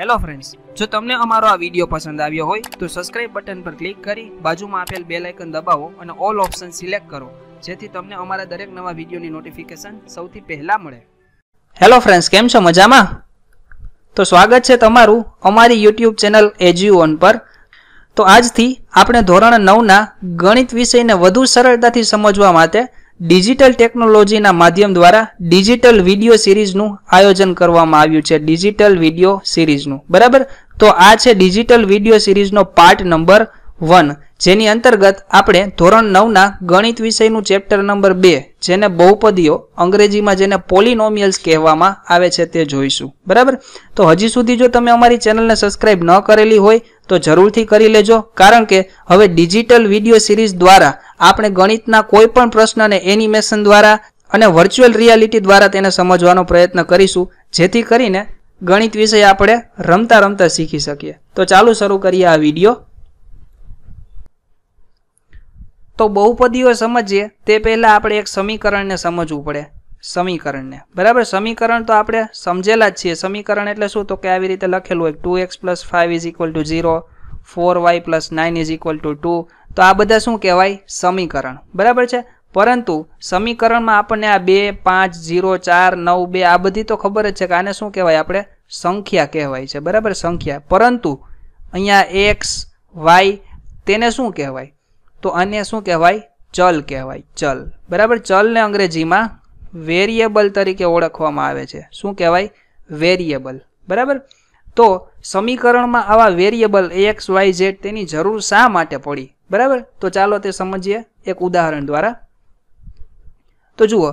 hello friends જો તમને અમારો આ વિડીયો પસંદ આવ્યો હોય તો સબસ્ક્રાઇબ બટન પર ક્લિક કરી બાજુમાં આપેલ બે લાઇકન દબાવો અને ઓલ ઓપ્શન સિલેક્ટ કરો જેથી તમને અમારા દરેક નવા વિડીયોની નોટિફિકેશન સૌથી પહેલાં મળે હેલો ફ્રેન્ડ્સ કેમ છો મજામાં તો સ્વાગત છે તમારું અમારી યુટ્યુબ ચેનલ એજ્યુ ઓન પર તો આજથી આપણે ધોરણ નવના ગણિત વિષયને વધુ સરળતાથી સમજવા માટે ડિજિટલ ટેકનોલોજીના માધ્યમ દ્વારા ડિજિટલ વિડીયો સિરીઝનું આયોજન કરવામાં આવ્યું છે ડિજિટલ વિડીયો સિરીઝનું બરાબર તો આ છે ડિજિટલ વિડીયો સિરીઝનો પાર્ટ નંબર વન જેની અંતર્ગત આપણે ધોરણ નવના ગણિત વિષયનું ચેપ્ટર નંબર બે જેને બહુપદીઓ અંગ્રેજીમાં જેને પોલિનોમિયલ્સ કહેવામાં આવે છે તે જોઈશું બરાબર તો હજી સુધી જો તમે અમારી ચેનલને સબસ્ક્રાઇબ ન કરેલી હોય તો જરૂરથી કરી લેજો કારણ કે હવે ડિજિટલ વિડીયો સિરીઝ દ્વારા આપણે ગણિતના કોઈ પણ પ્રશ્નને એનિમેશન દ્વારા અને વર્ચ્યુઅલ રિયાલિટી દ્વારા તેને સમજવાનો પ્રયત્ન કરીશું જેથી કરીને ગણિત વિષય આપણે રમતા રમતા શીખી શકીએ તો ચાલુ શરૂ કરીએ આ વિડીયો તો બહુપદીઓ સમજીએ તે પહેલાં આપણે એક સમીકરણને સમજવું પડે સમીકરણને બરાબર સમીકરણ તો આપણે સમજેલા જ છીએ સમીકરણ એટલે શું તો કે આવી રીતે લખેલું હોય two x plus five is equal to zero four y plus nine is equal to two તો આ બધા શું કહેવાય સમીકરણ બરાબર છે પરંતુ સમીકરણમાં આપણને આ બે પાંચ ઝીરો ચાર નવ બે આ બધી તો ખબર જ છે કે આને શું કહેવાય આપણે સંખ્યા કહેવાય છે બરાબર સંખ્યા પરંતુ અહીંયા એક્સ વાય તેને શું કહેવાય તો આને શું કહેવાય ચલ કહેવાય ચલ બરાબર ચલને અંગ્રેજીમાં વેરિયેબલ તરીકે ઓળખવામાં આવે છે શું કહેવાય વેરિયેબલ બરાબર તો સમીકરણમાં આવા વેરિયેબલ એક્સ વાય ઝેડ તેની જરૂર શા માટે પડી બરાબર તો ચાલો તે સમજીએ એક ઉદાહરણ દ્વારા તો જુઓ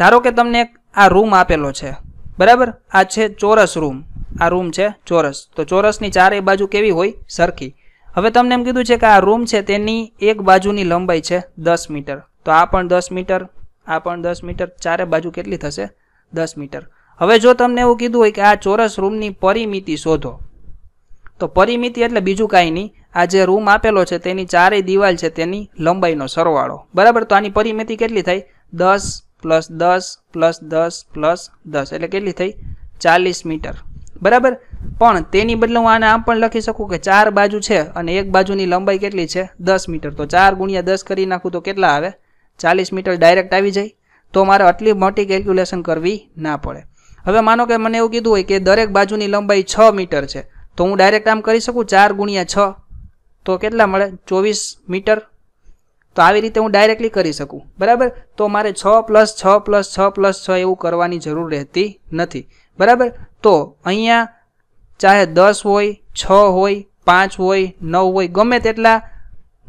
ધારો કે તમને આ રૂમ આપેલો છે બરાબર આ છે ચોરસ રૂમ આ રૂમ છે ચોરસ તો ચોરસની ચારેય બાજુ કેવી હોય સરખી હવે તમને એમ કીધું છે કે આ રૂમ છે તેની એક બાજુની લંબાઈ છે દસ મીટર તો આ પણ દસ મીટર આ પણ દસ મીટર ચારે બાજુ કેટલી થશે દસ મીટર હવે જો તમને એવું કીધું હોય કે આ ચોરસ રૂમની પરિમિતિ શોધો તો પરિમિતિ એટલે બીજું કાંઈ નહીં આ જે રૂમ આપેલો છે તેની ચારેય દિવાલ છે તેની લંબાઈનો સરવાળો બરાબર તો આની પરિમિતિ કેટલી થઈ દસ પ્લસ દસ પ્લસ દસ પ્લસ દસ એટલે કેટલી થઈ ચાલીસ મીટર બરાબર પણ તેની બદલે હું આને આમ પણ લખી શકું કે ચાર બાજુ છે અને એક બાજુની લંબાઈ કેટલી છે દસ મીટર તો ચાર ગુણ્યા દસ કરી નાખું તો કેટલા આવે ચાલીસ મીટર ડાયરેક્ટ આવી જાય તો મારે આટલી મોટી કેલ્ક્યુલેશન કરવી ના પડે હવે માનો કે મને એવું કીધું હોય કે દરેક બાજુની લંબાઈ છ મીટર છે તો હું ડાયરેક્ટ આમ કરી શકું ચાર ગુણ્યા છ તો કેટલા મળે ચોવીસ મીટર તો આવી રીતે હું ડાયરેક્ટલી કરી શકું બરાબર તો મારે છ પ્લસ છ પ્લસ છ પ્લસ છ એવું કરવાની જરૂર રહેતી નથી બરાબર તો અહીંયા ચાહે દસ હોય છ હોય પાંચ હોય નવ હોય ગમે તેટલા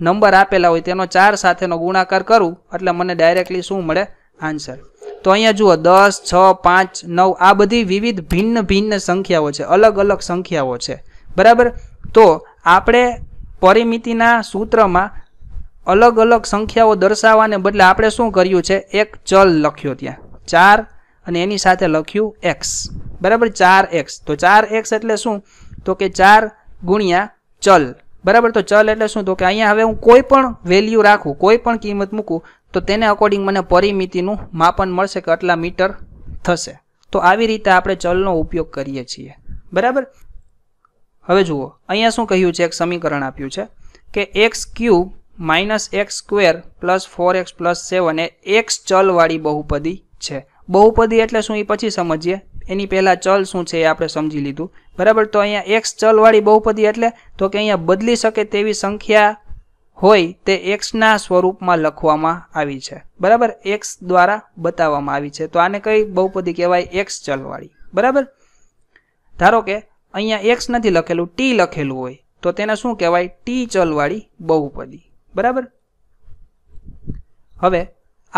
નંબર આપેલા હોય તેનો ચાર સાથેનો ગુણાકાર કરું એટલે મને ડાયરેક્ટલી શું મળે આન્સર તો અહીંયા જુઓ દસ છ પાંચ નવ આ બધી વિવિધ ભિન્ન ભિન્ન સંખ્યાઓ છે અલગ અલગ સંખ્યાઓ છે બરાબર તો આપણે પરિમિતિના સૂત્રમાં અલગ અલગ સંખ્યાઓ દર્શાવવાને બદલે આપણે શું કર્યું છે એક ચલ લખ્યો ત્યાં ચાર અને એની સાથે લખ્યું એક્સ બરાબર ચાર એક્સ તો ચાર એક્સ એટલે શું તો કે ચાર ગુણ્યા ચલ બરાબર તો ચલ એટલે શું તો કે અહીંયા હવે હું કોઈ પણ વેલ્યુ રાખું કોઈ પણ કિંમત મૂકું તો તેને અકોર્ડિંગ મને પરિમિતિનું માપન મળશે કે આટલા મીટર થશે તો આવી રીતે આપણે ચલનો ઉપયોગ કરીએ છીએ બરાબર હવે જુઓ અહીંયા શું કહ્યું છે એક સમીકરણ આપ્યું છે કે x cube minus x square plus four x plus seven એ એક્સ ચલવાળી બહુપદી છે બહુપદી એટલે શું એ પછી સમજીએ એની પહેલાં ચલ શું છે એ આપણે સમજી લીધું બરાબર તો અહીંયા એક્સ ચલવાળી બહુપદી એટલે તો કે અહીંયા બદલી શકે તેવી સંખ્યા હોય તે એક્સના સ્વરૂપમાં લખવામાં આવી છે બરાબર એક્સ દ્વારા બતાવવામાં આવી છે તો આને કઈ બહુપદી કહેવાય એક્સ ચલવાળી બરાબર ધારો કે અહીંયા એક્સ નથી લખેલું ટી લખેલું હોય તો તેને શું કહેવાય ટી ચલવાળી બહુપદી બરાબર હવે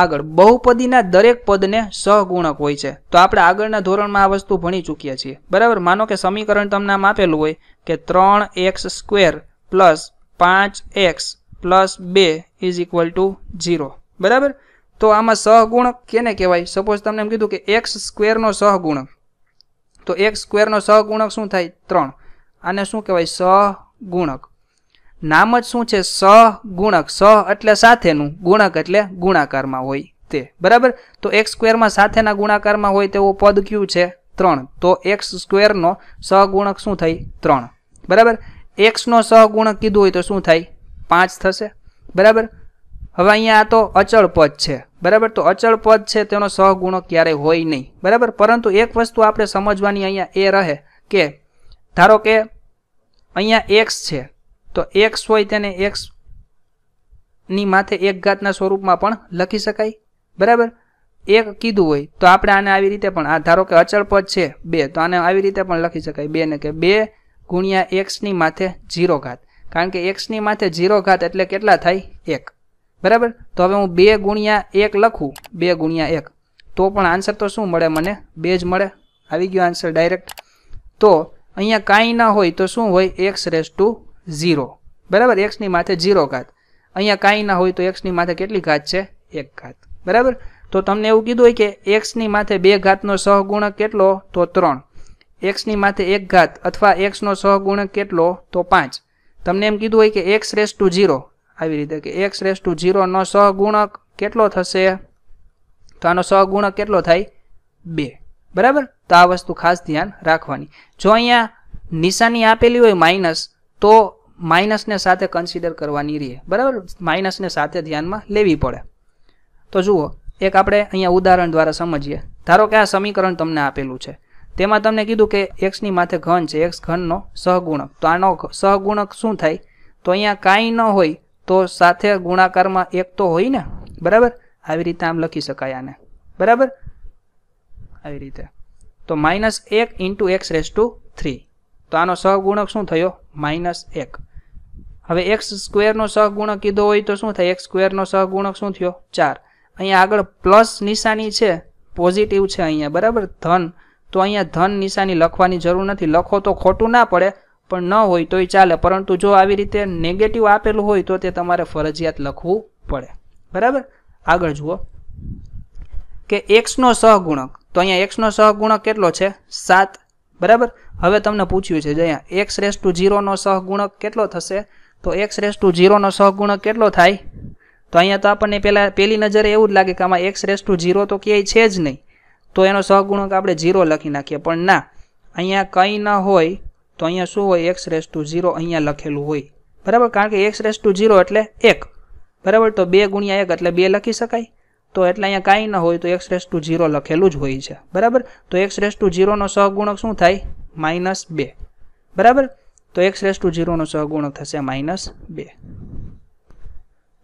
આગળ બહુપદીના દરેક પદને સહગુણક હોય છે તો આપણે આગળના ધોરણમાં આ વસ્તુ ભણી ચૂક્યા છીએ બરાબર માનો કે સમીકરણ તમને આમ આપેલું હોય કે ત્રણ એક્સ સ્ક્વેર પ્લસ પાંચ એક્સ પ્લસ બે ઇઝ ઇક્વલ ટુ ઝીરો બરાબર તો આમાં સહગુણક કેને કહેવાય સપોઝ તમને એમ કીધું કે એક્સ સ્ક્વેરનો સહગુણક તો એક્સ સ્ક્વેરનો સહગુણક શું થાય ત્રણ આને શું કહેવાય સહગુણક નામ જ શું છે સહગુણક સહ એટલે સાથેનું ગુણક એટલે ગુણાકારમાં હોય તે બરાબર તો એક્સ સ્ક્વેરમાં સાથેના ગુણાકારમાં હોય તેવું પદ કયું છે ત્રણ તો એક્સ સ્ક્વેરનો સહગુણક શું થાય ત્રણ બરાબર એક્સનો સહગુણક કીધું હોય તો શું થાય પાંચ થશે બરાબર હવે અહીંયા આ તો અચળ પદ છે બરાબર તો અચળ પદ છે તેનો સહગુણો ક્યારેય હોય નહીં બરાબર પરંતુ એક વસ્તુ આપણે સમજવાની અહીંયા એ રહે કે ધારો કે અહીંયા એક્સ છે તો એક્સ હોય તેને એક્સની માથે એક ઘાતના સ્વરૂપમાં પણ લખી શકાય બરાબર એક કીધું હોય તો આપણે આને આવી રીતે પણ આ ધારો કે અચળ પદ છે બે તો આને આવી રીતે પણ લખી શકાય બેને કે બે ગુણ્યા એક્સની માથે ઝીરો ઘાત કારણ કે એક્સની માથે ઝીરો ઘાત એટલે કેટલા થાય એક બરાબર તો હવે હું બે ગુણ્યા એક લખું બે ગુણ્યા એક તો પણ આન્સર તો શું મળે મને બે જ મળે આવી ગયો આન્સર ડાયરેક્ટ તો અહીંયા કાંઈ ના હોય તો શું હોય એક્સ રેસ ટુ ઝીરો બરાબર એક્સની માથે ઝીરો ઘાત અહીંયા કાંઈ ના હોય તો એક્સની માથે કેટલી ઘાત છે એક ઘાત બરાબર તો તમને એવું કીધું હોય કે એક્સની માથે બે ઘાતનો સહગુણક કેટલો તો ત્રણ એક્સની માથે એક ઘાત અથવા એક્સનો સહગુણક કેટલો તો પાંચ તમને એમ કીધું હોય કે એક્સ રેસ ટુ ઝીરો આવી રીતે કે એક્સ રેસ ટુ ઝીરોનો સહગુણક કેટલો થશે તો આનો સહગુણક કેટલો થાય બે બરાબર તો આ વસ્તુ ખાસ ધ્યાન રાખવાની જો અહીંયા નિશાની આપેલી હોય માઇનસ તો માઇનસને સાથે કન્સિડર કરવાની રહે બરાબર માઇનસને સાથે ધ્યાનમાં લેવી પડે તો જુઓ એક આપણે અહીંયા ઉદાહરણ દ્વારા સમજીએ ધારો કે આ સમીકરણ તમને આપેલું છે તેમાં તમને કીધું કે એક્સની માથે ઘન છે એક્સ ઘનનો સહગુણક તો આનો સહગુણક શું થાય તો અહીંયા કાંઈ ન હોય તો સાથે ગુણાકારમાં એક તો હોય ને બરાબર આવી રીતે આમ લખી શકાય આને બરાબર આવી રીતે તો માઇનસ એક into x raise to three તો આનો સહગુણક શું થયો માઇનસ એક હવે એક્સ સ્ક્વેરનો સહગુણક કીધો હોય તો શું થાય એક્સ સ્ક્વેરનો સહગુણક શું થયો ચાર અહીંયા આગળ પ્લસ નિશાની છે પોઝિટિવ છે અહીંયા બરાબર ધન તો અહીંયા ધન નિશાની લખવાની જરૂર નથી લખો તો ખોટું ના પડે પણ ન હોય તોય ચાલે પરંતુ જો આવી રીતે નેગેટિવ આપેલું હોય તો તે તમારે ફરજિયાત લખવું પડે બરાબર આગળ જુઓ કે એક્સનો સહગુણક તો અહીંયા એક્સનો સહગુણક કેટલો છે સાત બરાબર હવે તમને પૂછ્યું છે જે અહીંયા એક્સ રેસ ટુ જીરોનો સહગુણક કેટલો થશે તો એક્સ રેસ ટુ જીરોનો સહગુણક કેટલો થાય તો અહીંયા તો આપણને પહેલાં પહેલી નજરે એવું જ લાગે કે આમાં એક્સ રેસ ટુ જીરો તો ક્યાંય છે જ નહીં તો એનો સહગુણક આપણે ઝીરો લખી નાખીએ પણ ના અહીંયા કંઈ ન હોય તો અહીંયા શું હોય એક્સ રેસ ટુ ઝીરો અહીંયા લખેલું હોય બરાબર કારણ કે એક્સ રેસ ટુ ઝીરો એટલે એક બરાબર તો બે ગુણ્યા એક એટલે બે લખી શકાય તો એટલે અહીંયા કાંઈ ન હોય તો એક્સ રેસ ટુ ઝીરો લખેલું જ હોય છે બરાબર તો એક્સ રેસ ટુ ઝીરોનો સહગુણક શું થાય માઇનસ બે બરાબર તો એક્સ રેસ ટુ ઝીરોનો સહગુણક થશે માઇનસ બે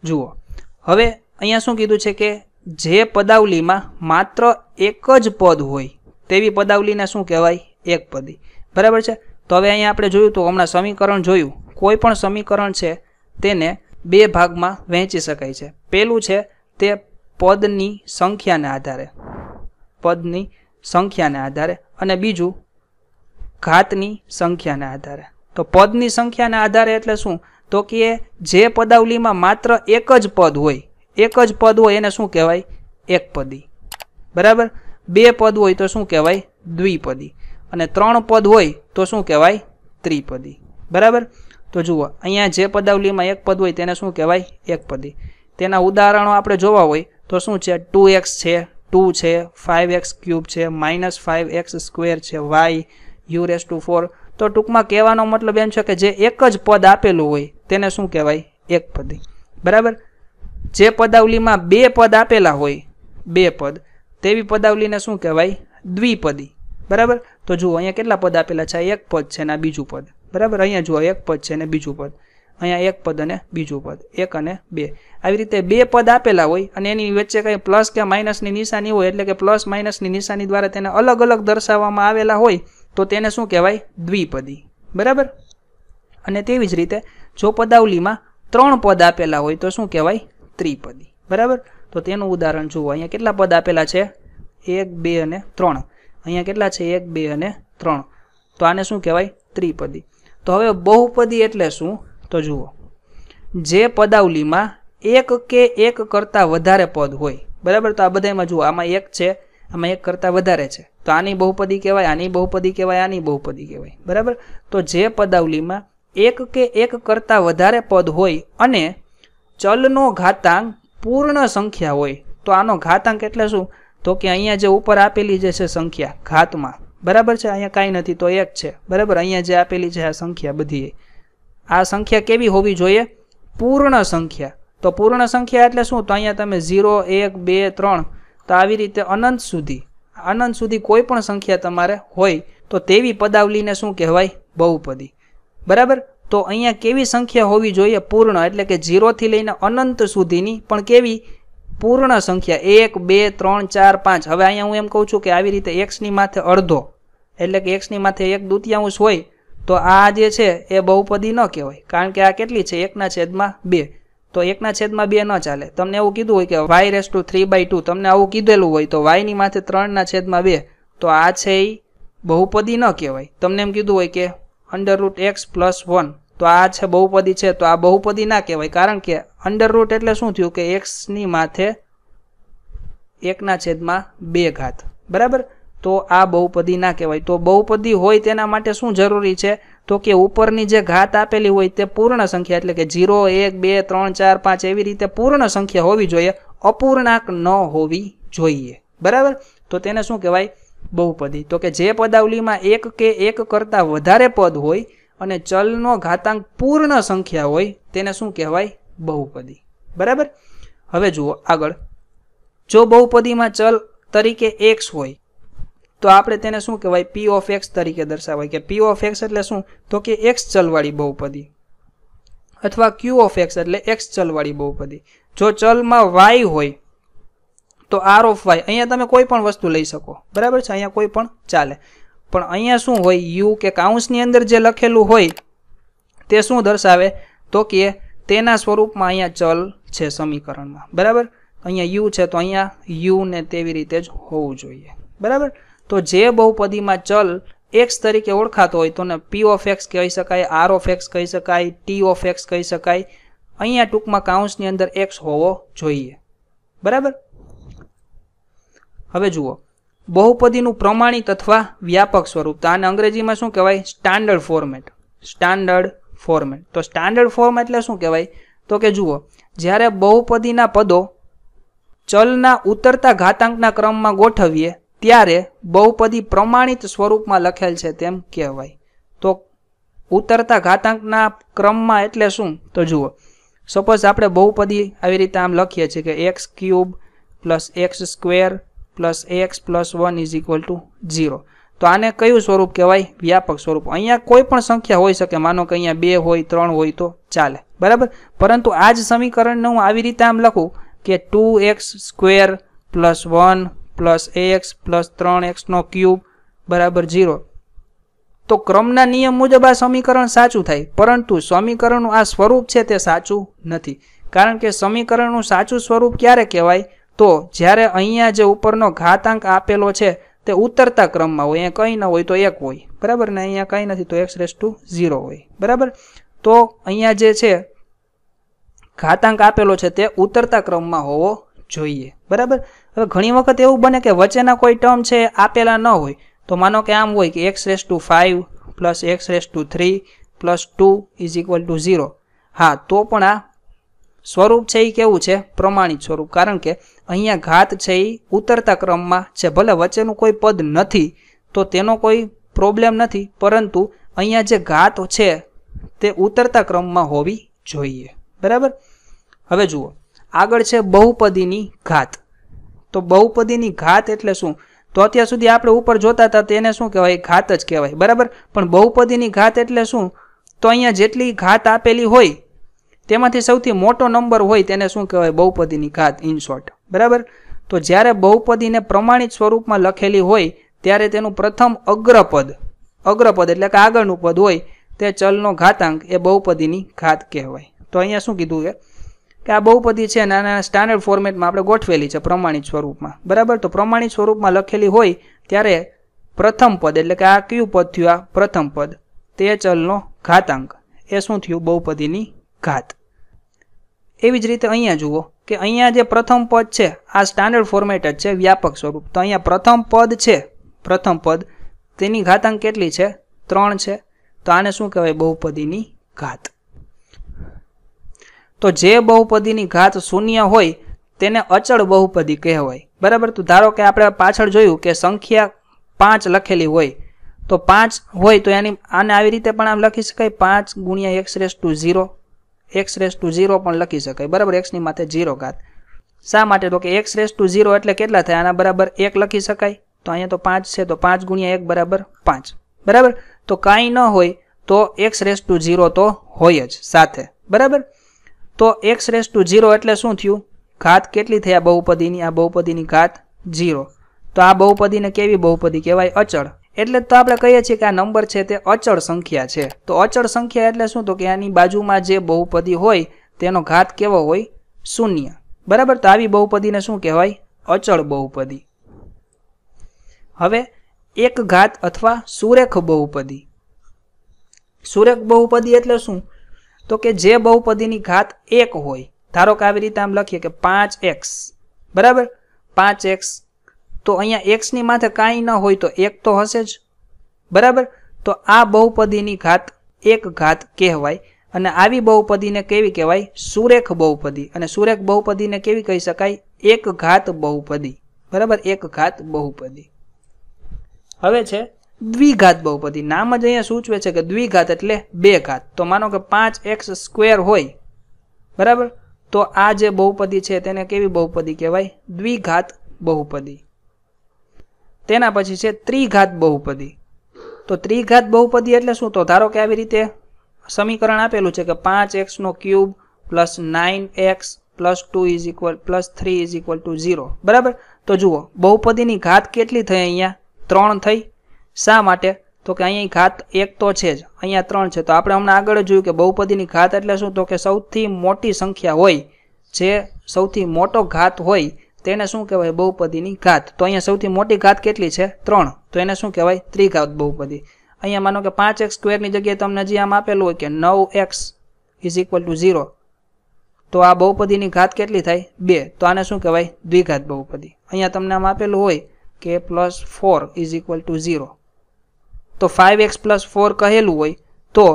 જુઓ હવે અહીંયા શું કીધું છે કે જે પદાવલીમાં માત્ર એક જ પદ હોય તેવી પદાવલીને શું કહેવાય એક પદી બરાબર છે તો હવે અહીંયા આપણે જોયું તો હમણાં સમીકરણ જોયું કોઈ પણ સમીકરણ છે તેને બે ભાગમાં વહેંચી શકાય છે પહેલું છે તે પદની સંખ્યાના આધારે પદની સંખ્યાને આધારે અને બીજું ઘાતની સંખ્યાના આધારે તો પદની સંખ્યાના આધારે એટલે શું તો કે જે પદાવલીમાં માત્ર એક જ પદ હોય એક જ પદ હોય એને શું કહેવાય એક પદી બરાબર બે પદ હોય તો શું કહેવાય દ્વિપદી અને ત્રણ પદ હોય તો શું કહેવાય ત્રિપદી બરાબર તો જુઓ અહીંયા જે પદાવલીમાં એક પદ હોય તેને શું કહેવાય એક પદી તેના ઉદાહરણો આપણે જોવા હોય તો શું છે ટુ એક્સ છે ટુ છે ફાઇવ એક્સ ક્યુબ છે માઇનસ ફાઇવ એક્સ સ્ક્વેર છે y u raise to four તો ટૂંકમાં કહેવાનો મતલબ એમ છે કે જે એક જ પદ આપેલું હોય તેને શું કહેવાય એક પદી બરાબર જે પદાવલીમાં બે પદ આપેલા હોય બે પદ તેવી પદાવલીને શું કહેવાય દ્વિપદી બરાબર તો જુઓ અહીંયા કેટલા પદ આપેલા છે એક પદ છે ને આ બીજું પદ બરાબર અહીંયા જુઓ એક પદ છે ને બીજું પદ અહીંયા એક પદ અને બીજું પદ એક અને બે આવી રીતે બે પદ આપેલા હોય અને એની વચ્ચે કંઈ પ્લસ કે માઇનસની નિશાની હોય એટલે કે પ્લસ માઇનસની નિશાની દ્વારા તેને અલગ અલગ દર્શાવવામાં આવેલા હોય તો તેને શું કહેવાય દ્વિપદી બરાબર અને તેવી જ રીતે જો પદાવલીમાં ત્રણ પદ આપેલા હોય તો શું કહેવાય ત્રિપદી બરાબર તો તેનું ઉદાહરણ જુઓ અહીંયા કેટલા પદ આપેલા છે એક બે અને ત્રણ અહીંયા કેટલા છે એક બે અને ત્રણ તો આને શું કહેવાય ત્રિપદી તો હવે બહુપદી એટલે શું તો જુઓ જે પદાવલીમાં એક કે એક કરતાં વધારે પદ હોય બરાબર તો આ બધામાં જુઓ આમાં એક છે આમાં એક કરતાં વધારે છે તો આની બહુપદી કહેવાય આની બહુપદી કહેવાય આની બહુપદી કહેવાય બરાબર તો જે પદાવલીમાં એક કે એક કરતાં વધારે પદ હોય અને ચલનો ઘાતાંક પૂર્ણ સંખ્યા હોય તો આનો ઘાતાંક એટલે શું તો કે અહીંયા જે ઉપર આપેલી જે છે સંખ્યા ઘાતમાં બરાબર છે અહીંયા કાંઈ નથી તો એક છે બરાબર અહીંયા જે આપેલી છે આ સંખ્યા બધી આ સંખ્યા કેવી હોવી જોઈએ પૂર્ણ સંખ્યા તો પૂર્ણ સંખ્યા એટલે શું તો અહીંયા તમે ઝીરો એક બે ત્રણ તો આવી રીતે અનંત સુધી અનંત સુધી કોઈ પણ સંખ્યા તમારે હોય તો તેવી પદાવલીને શું કહેવાય બહુપદી બરાબર તો અહીંયા કેવી સંખ્યા હોવી જોઈએ પૂર્ણ એટલે કે ઝીરોથી લઈને અનંત સુધીની પણ કેવી પૂર્ણ સંખ્યા એક બે ત્રણ ચાર પાંચ હવે અહીંયા હું એમ કહું છું કે આવી રીતે એક્સની માથે અડધો એટલે કે એક્સની માથે એક દુતિયાંશ હોય તો આ જે છે એ બહુપદી ન કહેવાય કારણ કે આ કેટલી છે એકના છેદમાં બે તો એકના છેદમાં બે ન ચાલે તમને એવું કીધું હોય કે y raise to three by two તમને આવું કીધેલું હોય તો વાયની માથે ત્રણના છેદમાં બે તો આ છે એ બહુપદી ન કહેવાય તમને એમ કીધું હોય કે under root x plus one તો આ છે બહુપદી છે તો આ બહુપદી ના કહેવાય કારણ કે અંડર રૂટ એટલે શું થયું કે એક્સની માથે એકના છેદમાં બે ઘાત બરાબર તો આ બહુપદી ના કહેવાય તો બહુપદી હોય તેના માટે શું જરૂરી છે તો કે ઉપરની જે ઘાત આપેલી હોય તે પૂર્ણ સંખ્યા એટલે કે ઝીરો એક બે ત્રણ ચાર પાંચ એવી રીતે પૂર્ણ સંખ્યા હોવી જોઈએ અપૂર્ણાંક ન હોવી જોઈએ બરાબર તો તેને શું કહેવાય બહુપદી તો કે જે પદાવલીમાં એક કે એક કરતાં વધારે પદ હોય અને ચલનો ઘાતાંક પૂર્ણ સંખ્યા હોય તેને શું કહેવાય બહુપદી બરાબર હવે જુઓ આગળ જો બહુપદીમાં ચલ તરીકે એક્સ હોય તો આપણે તેને શું કહેવાય પી ઓફ એક્સ તરીકે દર્શાવાય કે પી ઓફ એક્સ એટલે શું તો કે એક્સ ચલવાળી બહુપદી અથવા ક્યુ ઓફ એક્સ એટલે એક્સ ચલવાળી બહુપદી જો ચલમાં વાય હોય તો આર ઓફ વાય અહીંયા તમે કોઈ પણ વસ્તુ લઈ શકો બરાબર છે અહીંયા કોઈ પણ ચાલે પણ અહીંયા શું હોય યુ કે કાઉન્સની અંદર જે લખેલું હોય તે શું દર્શાવે તો કે તેના સ્વરૂપમાં અહીંયા ચલ છે સમીકરણમાં બરાબર અહીંયા યુ છે તો અહીંયા યુ ને તેવી રીતે જ હોવું જોઈએ બરાબર તો જે બહુપદીમાં ચલ એક્સ તરીકે ઓળખાતો હોય તો ને પી ઓફ એક્સ કહી શકાય આર ઓફ એક્સ કહી શકાય ટી ઓફ એક્સ કહી શકાય અહીંયા ટૂંકમાં કાઉન્સની અંદર એક્સ હોવો જોઈએ બરાબર હવે જુઓ બહુપદીનું પ્રમાણિત અથવા વ્યાપક સ્વરૂપ તો આને અંગ્રેજીમાં શું કહેવાય સ્ટાન્ડર્ડ ફોર્મેટ સ્ટાન્ડર્ડ ફોર્મેટ તો સ્ટાન્ડર્ડ ફોર્મ એટલે શું કહેવાય તો કે જુઓ જ્યારે બહુપદીના પદો ચલના ઉતરતા ઘાતાંકના ક્રમમાં ગોઠવીએ ત્યારે બહુપદી પ્રમાણિત સ્વરૂપમાં લખેલ છે તેમ કહેવાય તો ઉતરતા ઘાતાંકના ક્રમમાં એટલે શું તો જુઓ સપોઝ આપણે બહુપદી આવી રીતે આમ લખીએ છીએ કે x cube plus x square plus x plus one is equal to zero તો આને કયું સ્વરૂપ કહેવાય વ્યાપક સ્વરૂપ અહીંયા કોઈ પણ સંખ્યા હોઈ શકે માનો કે અહીંયા બે હોય ત્રણ હોય તો ચાલે બરાબર પરંતુ આ જ સમીકરણને હું આવી રીતે આમ લખું કે two x square plus one plus x plus ત્રણ એક્સનો ક્યુબ બરાબર ઝીરો તો ક્રમના નિયમ મુજબ આ સમીકરણ સાચું થાય પરંતુ સમીકરણનું આ સ્વરૂપ છે તે સાચું નથી કારણ કે સમીકરણનું સાચું સ્વરૂપ ક્યારે કહેવાય તો જ્યારે અહીંયા જે ઉપરનો ઘાતાંક આપેલો છે તે ઉતરતા ક્રમમાં હોય અહીંયા કંઈ ન હોય તો એક હોય બરાબર ને અહીંયા કંઈ નથી તો એક્સ રેસ ટુ ઝીરો હોય બરાબર તો અહીંયા જે છે ઘાતાંક આપેલો છે તે ઉતરતા ક્રમમાં હોવો જોઈએ બરાબર હવે ઘણી વખત એવું બને કે વચ્ચેના કોઈ ટર્મ છે આપેલા ન હોય તો માનો કે આમ હોય કે x raise to five plus x raise to three plus two is equal to zero હા તો પણ આ સ્વરૂપ છે એ કેવું છે પ્રમાણિત સ્વરૂપ કારણ કે અહીંયા ઘાત છે એ ઉતરતા ક્રમમાં છે ભલે વચ્ચેનું કોઈ પદ નથી તો તેનો કોઈ પ્રોબ્લેમ નથી પરંતુ અહીંયા જે ઘાત છે તે ઉતરતા ક્રમમાં હોવી જોઈએ બરાબર હવે જુઓ આગળ છે બહુપદીની ઘાત તો બહુપદીની ઘાત એટલે શું તો અત્યાર સુધી આપણે ઉપર જોતા હતા તેને શું કહેવાય ઘાત જ કહેવાય બરાબર પણ બહુપદીની ઘાત એટલે શું તો અહીંયા જેટલી ઘાત આપેલી હોય તેમાંથી સૌથી મોટો નંબર હોય તેને શું કહેવાય બહુપદીની ઘાત ઇન શોર્ટ બરાબર તો જ્યારે બહુપદીને પ્રમાણિત સ્વરૂપમાં લખેલી હોય ત્યારે તેનું પ્રથમ અગ્રપદ અગ્રપદ એટલે કે આગળનું પદ હોય તે ચલનો ઘાતાંક એ બહુપદીની ઘાત કહેવાય તો અહીંયા શું કીધું કે કે આ બહુપદી છે નાના સ્ટાન્ડર્ડ ફોર્મેટમાં આપણે ગોઠવેલી છે પ્રમાણિત સ્વરૂપમાં બરાબર તો પ્રમાણિત સ્વરૂપમાં લખેલી હોય ત્યારે પ્રથમ પદ એટલે કે આ કયું પદ થયું આ પ્રથમ પદ તે ચલનો ઘાતાંક એ શું થયું બહુપદીની ઘાત એવી જ રીતે અહીંયા જુઓ કે અહીંયા જે પ્રથમ પદ છે આ સ્ટાન્ડર્ડ ફોર્મેટ જ છે વ્યાપક સ્વરૂપ તો અહીંયા પ્રથમ પદ છે પ્રથમ પદ તેની ઘાતાંક કેટલી છે ત્રણ છે તો આને શું કહેવાય બહુપદીની ઘાત તો જે બહુપદીની ઘાત શૂન્ય હોય તેને અચળ બહુપદી કહેવાય બરાબર તો ધારો કે આપણે પાછળ જોયું કે સંખ્યા પાંચ લખેલી હોય તો પાંચ હોય તો એની આને આવી રીતે પણ આમ લખી શકાય પાંચ ગુણ્યા x raise to zero x raise to zero પણ લખી શકાય બરાબર એક્સની માથે ઝીરો ઘાત શા માટે તો કે એક્સ રેસ ટુ ઝીરો એટલે કેટલા થાય આના બરાબર એક લખી શકાય તો અહીંયા તો પાંચ છે તો પાંચ ગુણ્યા એક બરાબર પાંચ બરાબર તો કાંઈ ન હોય તો એક્સ રેસ ટુ ઝીરો તો હોય જ સાથે બરાબર તો એક્સ રેસ ટુ ઝીરો એટલે શું થયું ઘાત કેટલી થઈ આ બહુપદીની આ બહુપદીની ઘાત ઝીરો તો આ બહુપદીને કેવી બહુપદી કહેવાય અચળ એટલે તો આપણે કહીએ છીએ કે આ નંબર છે તે અચળ સંખ્યા છે તો અચળ સંખ્યા એટલે શું તો કે આની બાજુમાં જે બહુપદી હોય તેનો ઘાત કેવો હોય શૂન્ય બરાબર તો આવી બહુપદીને શું કહેવાય અચળ બહુપદી હવે એક ઘાત અથવા સુરેખ બહુપદી સુરેખ બહુપદી એટલે શું તો કે જે બહુપદીની ઘાત એક હોય ધારો કે આવી રીતે આમ લખીએ કે પાંચ એક્સ બરાબર પાંચ એક્સ તો અહીંયા એક્સની માથે કાંઈ ન હોય તો એક તો હશે જ બરાબર તો આ બહુપદીની ઘાત એક ઘાત કહેવાય અને આવી બહુપદીને કેવી કહેવાય સુરેખ બહુપદી અને સુરેખ બહુપદીને કેવી કહી શકાય એક ઘાત બહુપદી બરાબર એક ઘાત બહુપદી હવે છે દ્વિઘાત બહુપદી નામ જ અહીંયા સૂચવે છે કે દ્વિઘાત એટલે બે ઘાત તો માનો કે પાંચ એક્સ સ્ક્વેર હોય બરાબર તો આ જે બહુપદી છે તેને કેવી બહુપદી કહેવાય દ્વિઘાત બહુપદી તેના પછી છે ત્રિઘાત બહુપદી તો ત્રિઘાત બહુપદી એટલે શું તો ધારો કે આવી રીતે સમીકરણ આપેલું છે કે પાંચ એક્સનો cube plus nine x plus two is equal plus three is equal to zero બરાબર તો જુઓ બહુપદીની ઘાત કેટલી થઈ અહીંયા ત્રણ થઈ શા માટે તો કે અહીંયા ઘાત એક તો છે જ અહીંયા ત્રણ છે તો આપણે હમણાં આગળ જોયું કે બહુપદીની ઘાત એટલે શું તો કે સૌથી મોટી સંખ્યા હોય જે સૌથી મોટો ઘાત હોય તેને શું કહેવાય બહુપદીની ઘાત તો અહીંયા સૌથી મોટી ઘાત કેટલી છે ત્રણ તો એને શું કહેવાય ત્રિઘાત બહુપદી અહીંયા માનો કે પાંચ એક્સ સ્ક્વેરની જગ્યાએ તમને જે આમ આપેલું હોય કે નવ x is equal to zero તો આ બહુપદીની ઘાત કેટલી થાય બે તો આને શું કહેવાય દ્વિઘાત બહુપદી અહીંયા તમને આમ આપેલું હોય કે plus four is equal to zero તો ફાઇવ એક્સ પ્લસ ફોર કહેલું હોય તો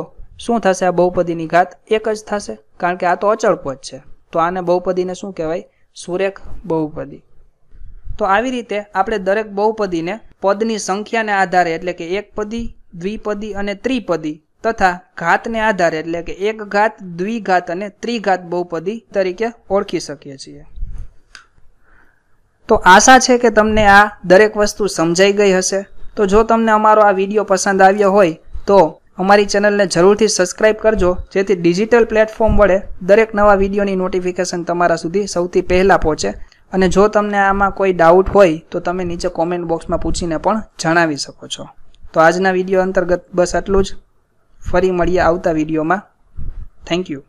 શું થશે આ બહુપદીની ઘાત એક જ થશે કારણ કે આ તો અચળ પદ છે તો આને બહુપદીને શું કહેવાય સુરેખ બહુપદી તો આવી રીતે આપણે દરેક બહુપદીને પદની સંખ્યાને આધારે એટલે કે એક પદી દ્વિપદી અને ત્રિપદી તથા ઘાતને આધારે એટલે કે એક ઘાત દ્વિઘાત અને ત્રિઘાત બહુપદી તરીકે ઓળખી શકીએ છીએ તો આશા છે કે તમને આ દરેક વસ્તુ સમજાઈ ગઈ હશે તો જો તમને અમારો આ વિડીયો પસંદ આવ્યો હોય તો અમારી ચેનલને જરૂરથી સબસ્ક્રાઇબ કરજો જેથી ડિજિટલ પ્લેટફોર્મ વડે દરેક નવા વિડીયોની નોટિફિકેશન તમારા સુધી સૌથી પહેલાં પહોંચે અને જો તમને આમાં કોઈ ડાઉટ હોય તો તમે નીચે કોમેન્ટ બોક્સમાં પૂછીને પણ જણાવી શકો છો તો આજના વિડીયો અંતર્ગત બસ આટલું જ ફરી મળીએ આવતા વિડીયોમાં થેન્ક યુ